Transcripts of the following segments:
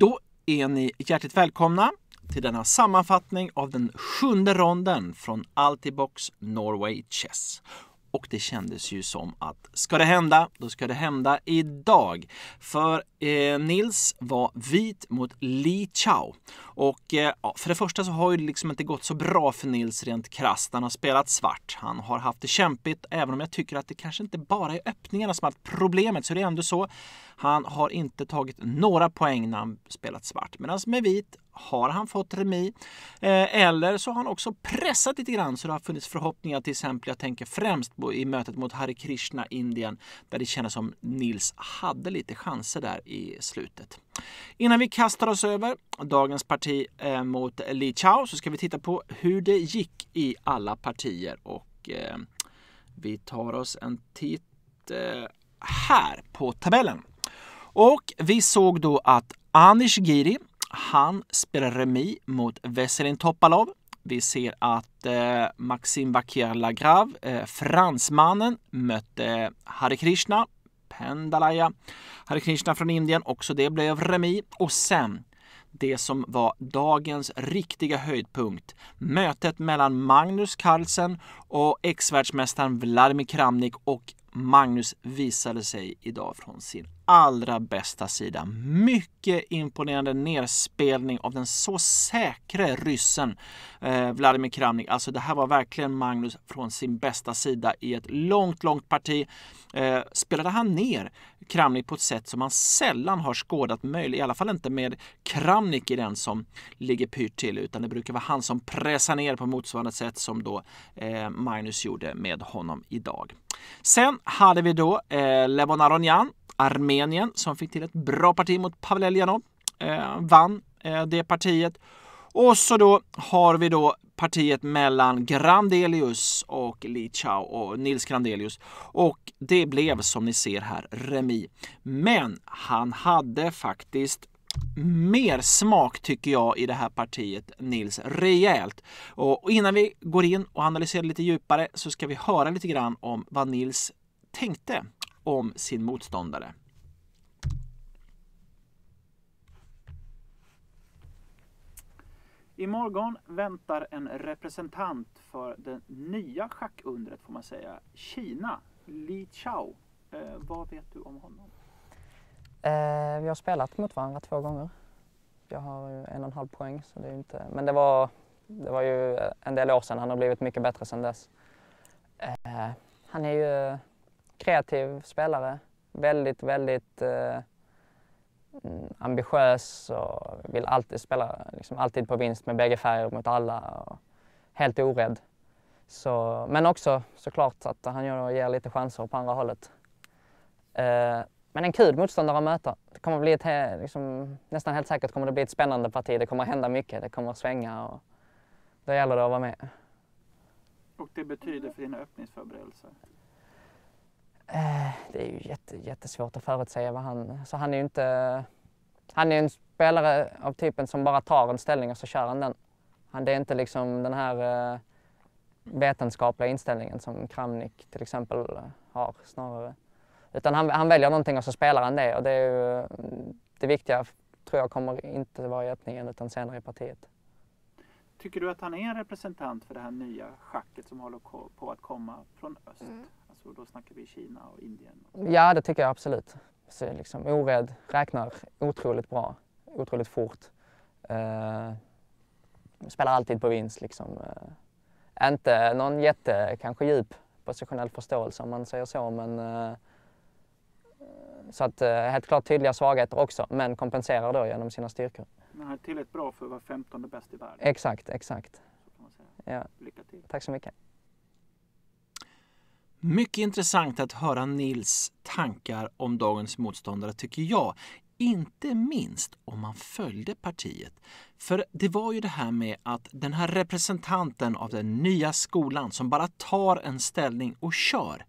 Då är ni hjärtligt välkomna till denna sammanfattning av den sjunde ronden från Altibox Norway Chess. Och det kändes ju som att ska det hända, då ska det hända idag. För eh, Nils var vit mot Li Chao. Och eh, för det första så har ju det liksom inte gått så bra för Nils rent krasst. Han har spelat svart. Han har haft det kämpigt, även om jag tycker att det kanske inte bara är öppningarna som har varit problemet. Så det är ändå så. Han har inte tagit några poäng när han spelat svart. Medan med vit har han fått remi. Eh, eller så har han också pressat lite grann så det har funnits förhoppningar till exempel, jag tänker främst på, i mötet mot Hare Krishna Indien där det kändes som Nils hade lite chanser där i slutet. Innan vi kastar oss över dagens parti eh, mot Li Chao så ska vi titta på hur det gick i alla partier och eh, vi tar oss en titt eh, här på tabellen. Och vi såg då att Anish Giri han spelar remi mot Veselin Topalov. Vi ser att eh, Maxim Bakir Lagrave, eh, fransmannen, mötte Hare Krishna, Pendalaya. Hare Krishna från Indien, också det blev remi. Och sen det som var dagens riktiga höjdpunkt. Mötet mellan Magnus Carlsen och ex-världsmästaren Vladimir Kramnik och Magnus visade sig idag från sin allra bästa sida. Mycket imponerande nerspelning av den så säkre ryssen eh, Vladimir Kramnik. Alltså det här var verkligen Magnus från sin bästa sida i ett långt, långt parti. Eh, spelade han ner Kramnik på ett sätt som man sällan har skådat möjligt, i alla fall inte med Kramnik i den som ligger pyrt till, utan det brukar vara han som pressar ner på motsvarande sätt som då eh, Magnus gjorde med honom idag. Sen hade vi då eh, Levon Aronian Armenien som fick till ett bra parti mot Pavleljanov. Eh, vann eh, det partiet. Och så då har vi då partiet mellan Grandelius och Li Lichau och Nils Grandelius. Och det blev som ni ser här remi. Men han hade faktiskt mer smak tycker jag i det här partiet Nils rejält. Och innan vi går in och analyserar lite djupare så ska vi höra lite grann om vad Nils tänkte om sin motståndare. Imorgon väntar en representant för det nya schackundret får man säga, Kina, Li Chao. Eh, vad vet du om honom? Eh, vi har spelat mot varandra två gånger. Jag har en och en halv poäng, så det är inte... men det var, det var ju en del år sedan. Han har blivit mycket bättre sedan dess. Eh, han är ju kreativ spelare. Väldigt, väldigt eh, mm, ambitiös och vill alltid spela liksom alltid på vinst med bägge färger mot alla. Och helt orädd. Så, men också såklart att han gör, ger lite chanser på andra hållet. Eh, men en kul motståndare att möta. Det kommer bli ett, liksom, nästan helt säkert kommer det bli ett spännande parti. Det kommer hända mycket, det kommer svänga och då gäller det att vara med. Och det betyder för dina öppningsförberedelser? Eh, det är ju jätte, jättesvårt att förutsäga vad han... Så han är ju inte... Han är en spelare av typen som bara tar en ställning och så kör han den. Han, det är inte liksom den här eh, vetenskapliga inställningen som Kramnik till exempel eh, har snarare. Utan han, han väljer någonting och så spelar han det och det är ju mm, det viktiga tror jag kommer inte vara i öppningen utan senare i partiet. Tycker du att han är en representant för det här nya schacket som håller på att komma från öst? Mm och då snackar vi Kina och Indien? Och ja, det tycker jag absolut. Så liksom, orädd, räknar otroligt bra, otroligt fort. Uh, spelar alltid på vinst liksom. Uh, inte någon jätte, kanske djup positionell förståelse om man säger så, men uh, så att helt klart tydliga svagheter också, men kompenserar då genom sina styrkor. Men är tillräckligt bra för att vara 15 bäst i världen? Exakt, exakt. Ja. Lycka till! Tack så mycket! Mycket intressant att höra Nils tankar om dagens motståndare tycker jag. Inte minst om man följde partiet. För det var ju det här med att den här representanten av den nya skolan som bara tar en ställning och kör.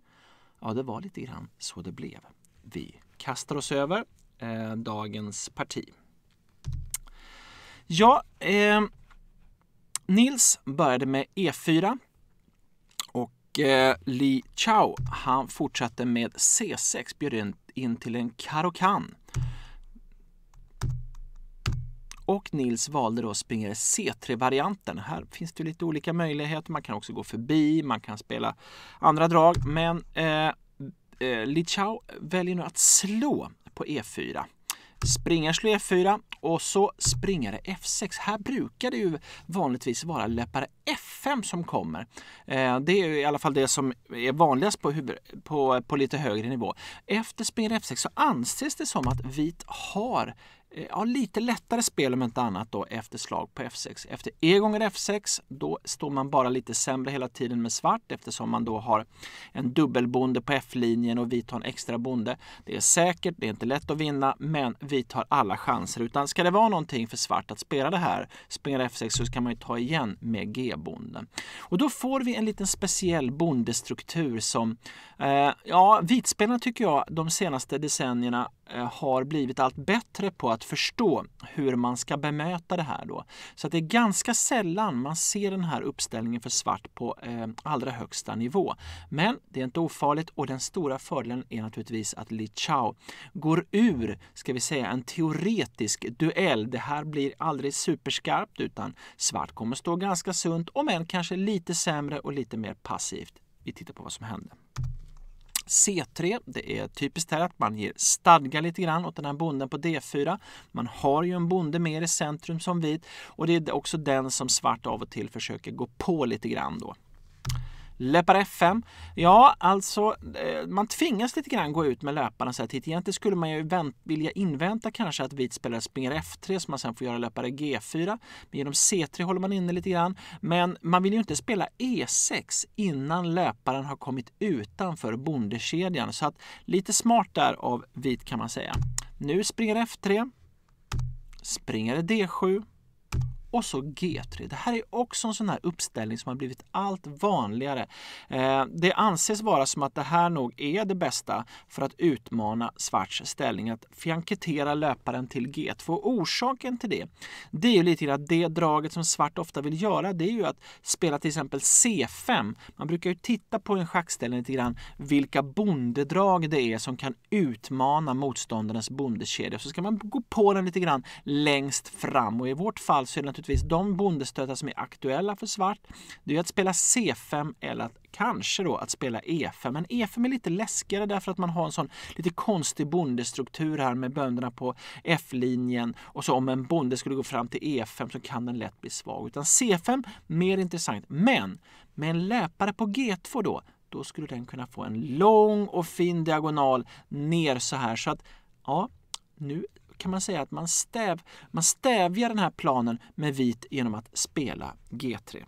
Ja, det var lite grann så det blev. Vi kastar oss över eh, dagens parti. Ja, eh, Nils började med E4 eh, Li Chao han fortsatte med C6, bjöd in till en karokan. Och Nils valde då springare C3-varianten. Här finns det lite olika möjligheter. Man kan också gå förbi, man kan spela andra drag. Men eh, eh Li Chao väljer nu att slå på E4. Springare slår F4 och så springare F6. Här brukar det ju vanligtvis vara löpare F5 som kommer. Eh, det är i alla fall det som är vanligast på, huvud, på, på lite högre nivå. Efter springare F6 så anses det som att vit har Eh, ja, lite lättare spel om inte annat då efter slag på F6. Efter E gånger F6 då står man bara lite sämre hela tiden med svart eftersom man då har en dubbelbonde på F-linjen och vit har en extra bonde. Det är säkert, det är inte lätt att vinna men vit har alla chanser. Utan ska det vara någonting för svart att spela det här, spela F6 så kan man ju ta igen med G-bonden. Och då får vi en liten speciell bondestruktur som eh, ja, vitspelarna tycker jag de senaste decennierna Eh, har blivit allt bättre på att förstå hur man ska bemöta det här. Då. Så att det är ganska sällan man ser den här uppställningen för svart på eh, allra högsta nivå. Men det är inte ofarligt och den stora fördelen är naturligtvis att Li Chao går ur, ska vi säga, en teoretisk duell. Det här blir aldrig superskarpt utan svart kommer stå ganska sunt, om än kanske lite sämre och lite mer passivt. Vi tittar på vad som hände. C3, det är typiskt här att man ger stadga lite grann åt den här bonden på D4. Man har ju en bonde mer i centrum som vit och det är också den som svart av och till försöker gå på lite grann då. Löpare F5. Ja, alltså eh, man tvingas lite grann gå ut med löparna så här tidigt. Egentligen skulle man ju vänt, vilja invänta kanske att vit spelare springer F3 så man sen får göra löpare G4. Men genom C3 håller man inne lite grann. Men man vill ju inte spela E6 innan löparen har kommit utanför bondekedjan. Så att lite smart där av vit kan man säga. Nu springer F3. Springer D7. Och så G3. Det här är också en sån här uppställning som har blivit allt vanligare. Eh, det anses vara som att det här nog är det bästa för att utmana Svarts ställning, att fianketera löparen till G2. orsaken till det, det är ju lite grann det draget som Svart ofta vill göra, det är ju att spela till exempel C5. Man brukar ju titta på en schackställning lite grann vilka bondedrag det är som kan utmana motståndarens bondekedja. Så ska man gå på den lite grann längst fram och i vårt fall så är det naturligtvis de bondestötar som är aktuella för svart. Det är att spela C5 eller att, kanske då att spela E5. Men E5 är lite läskigare därför att man har en sån lite konstig bondestruktur här med bönderna på F-linjen och så om en bonde skulle gå fram till E5 så kan den lätt bli svag. Utan C5, mer intressant. Men med en löpare på G2 då, då skulle den kunna få en lång och fin diagonal ner så här. Så att ja, nu kan man säga att man, stäv, man stävjar den här planen med vit genom att spela G3.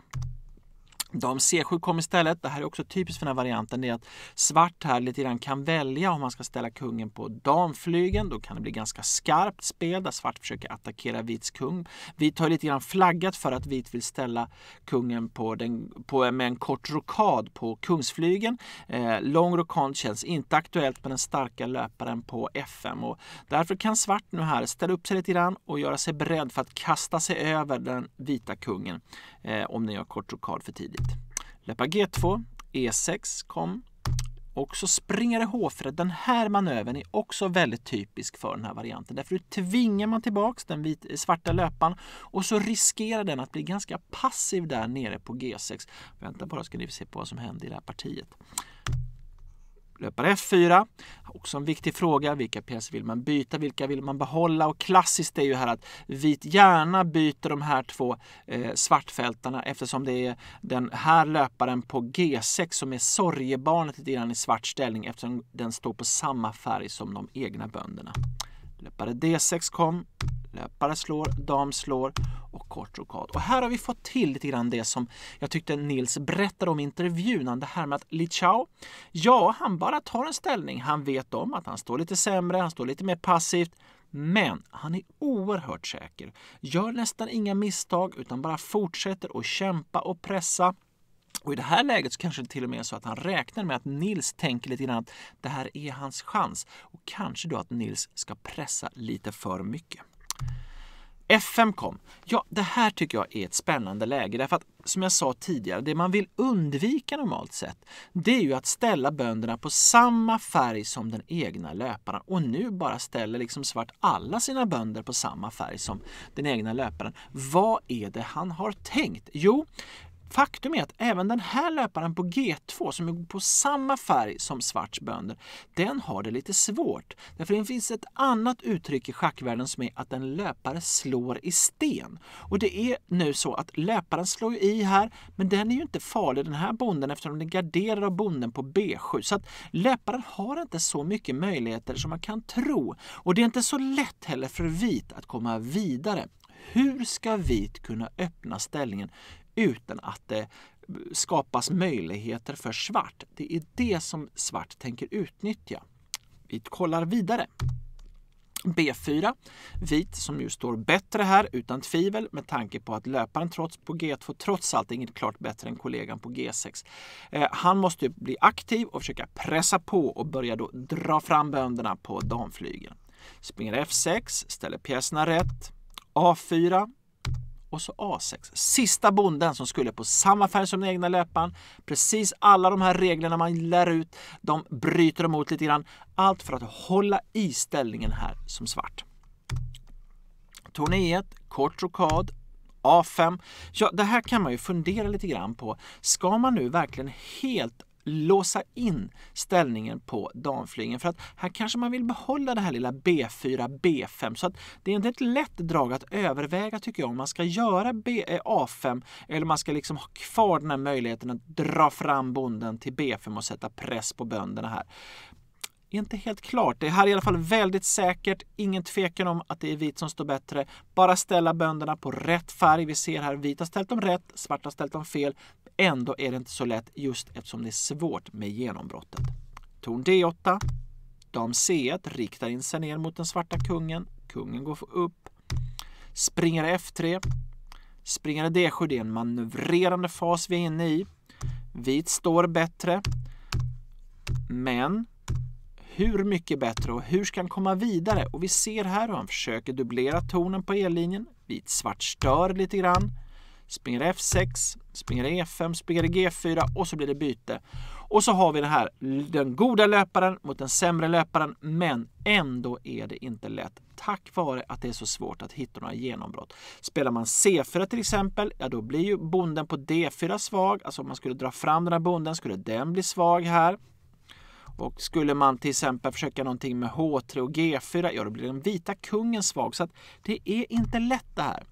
Dam C7 kom istället, det här är också typiskt för den här varianten, det är att svart här lite grann kan välja om man ska ställa kungen på damflygen. Då kan det bli ganska skarpt spel där svart försöker attackera vits kung. Vit har lite grann flaggat för att vit vill ställa kungen på den, på, med en kort rokad på kungsflygen. Eh, lång rokad känns inte aktuellt med den starka löparen på FM och därför kan svart nu här ställa upp sig lite grann och göra sig beredd för att kasta sig över den vita kungen eh, om ni har kort rockad för tidigt. Löpa G2, E6 kom och så springer H4. Den här manövern är också väldigt typisk för den här varianten. Därför tvingar man tillbaks den vit, eh, svarta löparen och så riskerar den att bli ganska passiv där nere på G6. Vänta bara ska ni se på vad som händer i det här partiet. Löpare F4, också en viktig fråga. Vilka pjäser vill man byta? Vilka vill man behålla? Och klassiskt är ju här att vit gärna byter de här två eh, svartfältarna eftersom det är den här löparen på G6 som är sorgebarnet lite grann i svart ställning eftersom den står på samma färg som de egna bönderna. Löpare D6 kom, löpare slår, dam slår kort rockad. Och här har vi fått till lite grann det som jag tyckte Nils berättade om i intervjun. Det här med att Li Chao, ja, han bara tar en ställning. Han vet om att han står lite sämre, han står lite mer passivt. Men han är oerhört säker, gör nästan inga misstag utan bara fortsätter att kämpa och pressa. Och I det här läget så kanske det till och med är så att han räknar med att Nils tänker lite grann att det här är hans chans och kanske då att Nils ska pressa lite för mycket. FM kom. Ja, det här tycker jag är ett spännande läge därför att som jag sa tidigare, det man vill undvika normalt sett, det är ju att ställa bönderna på samma färg som den egna löparen och nu bara ställer liksom svart alla sina bönder på samma färg som den egna löparen. Vad är det han har tänkt? Jo, Faktum är att även den här löparen på G2 som går på samma färg som Svarts bönder, den har det lite svårt. Därför det finns ett annat uttryck i schackvärlden som är att en löpare slår i sten. Och det är nu så att löparen slår i här, men den är ju inte farlig den här bonden eftersom den garderar av bonden på B7. Så att löparen har inte så mycket möjligheter som man kan tro. Och det är inte så lätt heller för vit att komma vidare. Hur ska vit kunna öppna ställningen utan att det skapas möjligheter för svart. Det är det som svart tänker utnyttja. Vi kollar vidare. B4, vit som ju står bättre här utan tvivel med tanke på att löparen trots på G2 trots allt är inget klart bättre än kollegan på G6. Eh, han måste bli aktiv och försöka pressa på och börja då dra fram bönderna på damflygeln. Springer F6, ställer pjäserna rätt. A4, och så A6. Sista bonden som skulle på samma färg som den egna löparen. Precis alla de här reglerna man lär ut, de bryter emot lite grann. Allt för att hålla i ställningen här som svart. Torn E1, kort rokad, A5. Ja, det här kan man ju fundera lite grann på. Ska man nu verkligen helt låsa in ställningen på damflingen. För att här kanske man vill behålla det här lilla B4, B5. Så att det är inte ett lätt drag att överväga tycker jag om man ska göra B, eh, A5 eller man ska liksom ha kvar den här möjligheten att dra fram bonden till B5 och sätta press på bönderna här inte helt klart. Det här är i alla fall väldigt säkert. Ingen tvekan om att det är vit som står bättre. Bara ställa bönderna på rätt färg. Vi ser här, vit har ställt dem rätt, svart har ställt dem fel. Ändå är det inte så lätt just eftersom det är svårt med genombrottet. Torn D8. Dam C1 riktar in sig ner mot den svarta kungen. Kungen går upp. Springare F3. Springare D7, det är en manövrerande fas vi är inne i. Vit står bättre. Men hur mycket bättre och hur ska han komma vidare? Och vi ser här hur han försöker dubblera tonen på E-linjen, Vit-svart stör lite grann springer F6, springer E5, springer G4 och så blir det byte. Och så har vi den här, den goda löparen mot den sämre löparen, men ändå är det inte lätt. Tack vare att det är så svårt att hitta några genombrott. Spelar man C4 till exempel, ja då blir ju bonden på D4 svag. Alltså om man skulle dra fram den här bonden skulle den bli svag här. Och skulle man till exempel försöka någonting med H3 och G4, ja då blir den vita kungen svag. Så att det är inte lätt det här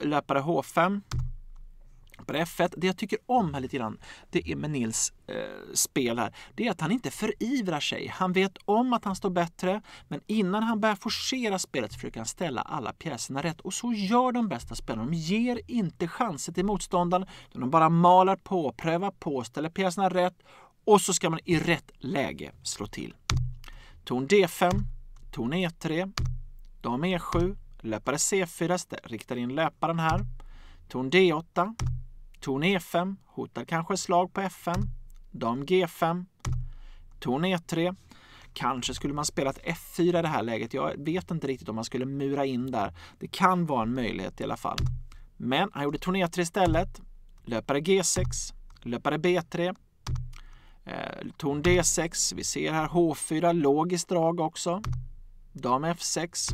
löpare H5 på F1. Det jag tycker om här lite grann, det är med Nils eh, spel här, det är att han inte förivrar sig. Han vet om att han står bättre, men innan han börjar forcera spelet försöker han ställa alla pjäserna rätt. Och så gör de bästa spelarna. De ger inte chanser till motståndaren, utan de bara malar på, prövar på, ställer pjäserna rätt och så ska man i rätt läge slå till. Torn D5, torn E3, dam E7, Löpare C4 riktar in löparen här. Torn D8. Torn E5 hotar kanske slag på F5. Dam G5. Torn E3. Kanske skulle man spelat F4 i det här läget. Jag vet inte riktigt om man skulle mura in där. Det kan vara en möjlighet i alla fall. Men han gjorde torn E3 istället. Löpare G6. Löpare B3. Eh, torn D6. Vi ser här H4, logiskt drag också. Dam F6.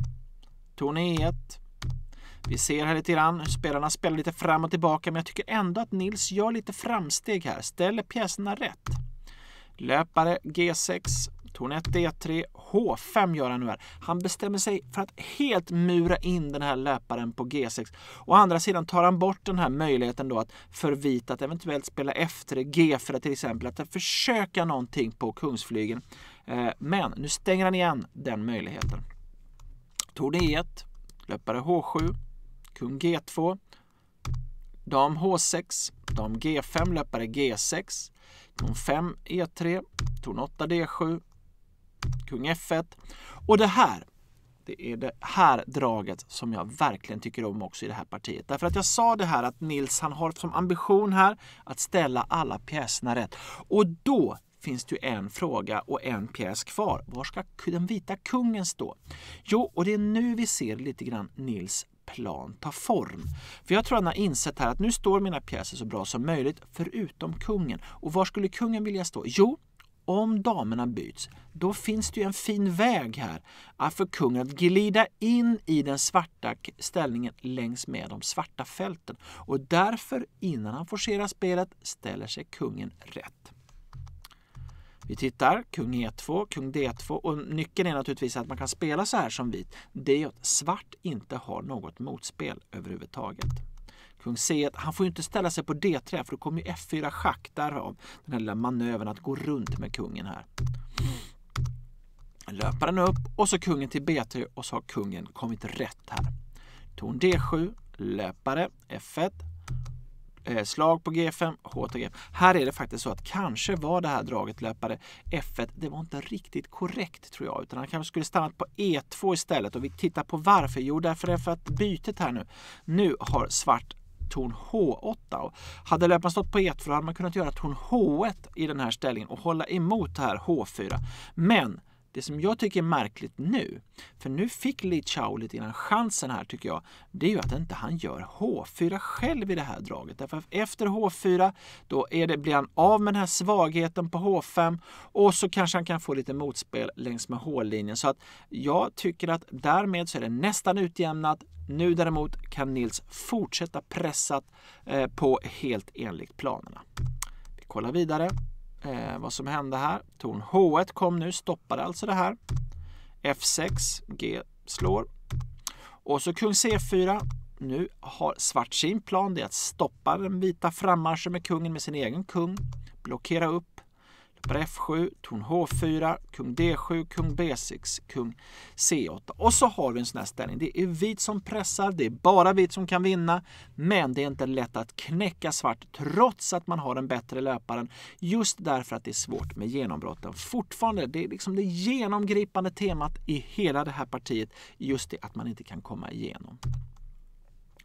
E1. Vi ser här lite grann hur spelarna spelar lite fram och tillbaka men jag tycker ändå att Nils gör lite framsteg här, ställer pjäserna rätt. Löpare G6, torn 1 D3, H5 gör han nu här. Han bestämmer sig för att helt mura in den här löparen på G6. Å andra sidan tar han bort den här möjligheten då att förvita, att eventuellt spela efter G4 till exempel, att försöka någonting på kungsflygen. Eh, men nu stänger han igen den möjligheten. Torn e 1 löpare H7, kung G2, dam H6, dam G5, löpare G6, ton 5 E3, torn 8 D7, kung F1. Och det här, det är det här draget som jag verkligen tycker om också i det här partiet. Därför att jag sa det här att Nils han har som ambition här att ställa alla pjäserna rätt. Och då finns det ju en fråga och en pjäs kvar. Var ska den vita kungen stå? Jo, och det är nu vi ser lite grann Nils plan ta form. För jag tror han har insett här att nu står mina pjäser så bra som möjligt, förutom kungen. Och var skulle kungen vilja stå? Jo, om damerna byts, då finns det ju en fin väg här för kungen att glida in i den svarta ställningen längs med de svarta fälten. Och därför, innan han forcerar spelet, ställer sig kungen rätt. Vi tittar, kung e2, kung d2 och nyckeln är naturligtvis att man kan spela så här som vit. Det är att svart inte har något motspel överhuvudtaget. Kung c1, han får ju inte ställa sig på d3 för då kommer ju f4 schack, därav den här lilla manövern att gå runt med kungen här. Löparen upp och så kungen till b3 och så har kungen kommit rätt här. Torn d7, löpare, f1, Eh, slag på G5, HTG. Här är det faktiskt så att kanske var det här draget löpare F1, det var inte riktigt korrekt tror jag, utan han kanske skulle stannat på E2 istället och vi tittar på varför. Jo, därför är för att bytet här nu, nu har svart torn H8. Och hade löparen stått på E2 hade man kunnat göra torn H1 i den här ställningen och hålla emot här H4. Men det som jag tycker är märkligt nu, för nu fick Li Chao lite innan chansen här tycker jag, det är ju att inte han gör H4 själv i det här draget. Därför efter H4, då är det, blir han av med den här svagheten på H5 och så kanske han kan få lite motspel längs med H-linjen. Så att jag tycker att därmed så är det nästan utjämnat. Nu däremot kan Nils fortsätta pressa eh, på helt enligt planerna. Vi kollar vidare eh, vad som hände här. Torn H1 kom nu, stoppade alltså det här. F6, G slår. Och så kung C4. Nu har svart sin plan, det är att stoppa den vita frammarschen med kungen med sin egen kung. Blockera upp. På F7, torn H4, kung D7, kung B6, kung C8. Och så har vi en sån här ställning. Det är vit som pressar, det är bara vit som kan vinna. Men det är inte lätt att knäcka svart trots att man har den bättre löparen. Just därför att det är svårt med genombrotten. Fortfarande, det är liksom det genomgripande temat i hela det här partiet. Just det att man inte kan komma igenom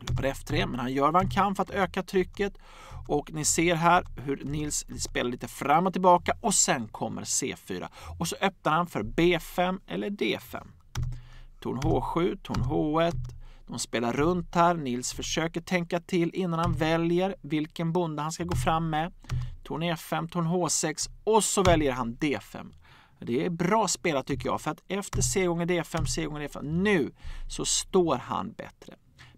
nu på F3, men han gör vad han kan för att öka trycket. Och ni ser här hur Nils spelar lite fram och tillbaka och sen kommer C4. Och så öppnar han för B5 eller D5. Torn H7, torn H1. De spelar runt här. Nils försöker tänka till innan han väljer vilken bonde han ska gå fram med. Torn E5, torn H6 och så väljer han D5. Det är bra spelat tycker jag, för att efter C gånger D5, C gånger D5, nu så står han bättre.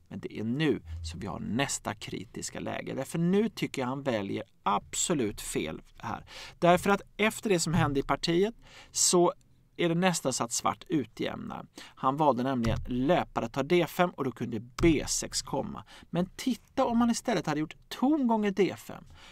Men det är nu som vi har nästa kritiska läge. Därför nu tycker jag han väljer absolut fel här. Därför att efter det som hände i partiet så är det nästan så att svart utjämnar. Han valde nämligen löpare ta D5 och då kunde B6 komma. Men titta om man istället hade gjort ton gånger D5.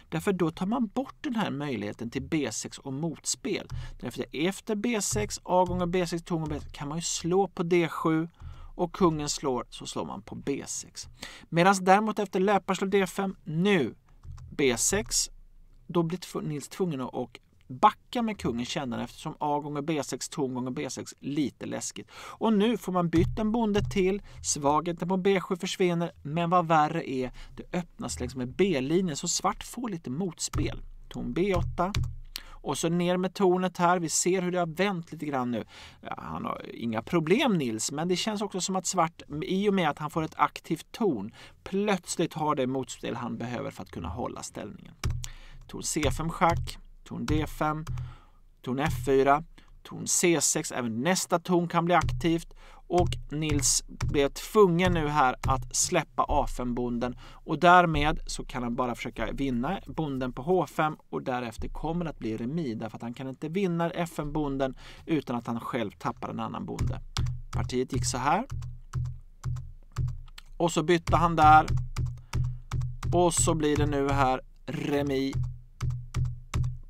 Därför då tar man bort den här möjligheten till B6 och motspel. Därför efter B6, A gånger B6, ton gånger B6 kan man ju slå på D7 och kungen slår så slår man på B6. Medan däremot efter löparen slår D5, nu B6, då blir Nils tvungen att backa med kungen kännande eftersom A gånger B6, tom gånger B6, lite läskigt. Och nu får man bytt en bonde till, svagheten på B7 försvinner, men vad värre är, det öppnas längs liksom med B-linjen så svart får lite motspel. Tom B8, och så ner med tornet här. Vi ser hur det har vänt lite grann nu. Ja, han har inga problem Nils, men det känns också som att svart, i och med att han får ett aktivt torn, plötsligt har det motspel han behöver för att kunna hålla ställningen. Torn C5 schack, torn D5, torn F4, torn C6. Även nästa torn kan bli aktivt och Nils blev tvungen nu här att släppa A5-bonden och därmed så kan han bara försöka vinna bonden på H5 och därefter kommer det att bli Remi därför att han kan inte vinna fn bonden utan att han själv tappar en annan bonde. Partiet gick så här. Och så bytte han där. Och så blir det nu här Remi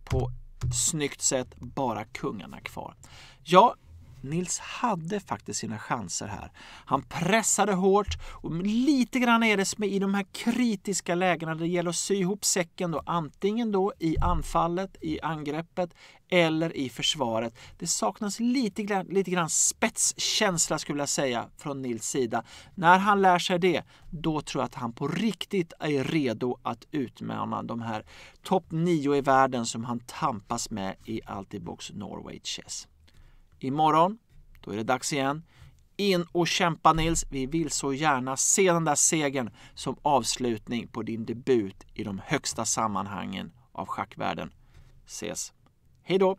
på snyggt sätt, bara kungarna kvar. Ja, Nils hade faktiskt sina chanser här. Han pressade hårt och lite grann är det som i de här kritiska lägena det gäller att sy ihop säcken då antingen då i anfallet, i angreppet eller i försvaret. Det saknas lite grann, lite grann spetskänsla skulle jag säga från Nils sida. När han lär sig det, då tror jag att han på riktigt är redo att utmana de här topp nio i världen som han tampas med i Altibox Norway Chess. Imorgon, då är det dags igen. In och kämpa Nils! Vi vill så gärna se den där segern som avslutning på din debut i de högsta sammanhangen av schackvärlden. Ses! Hejdå!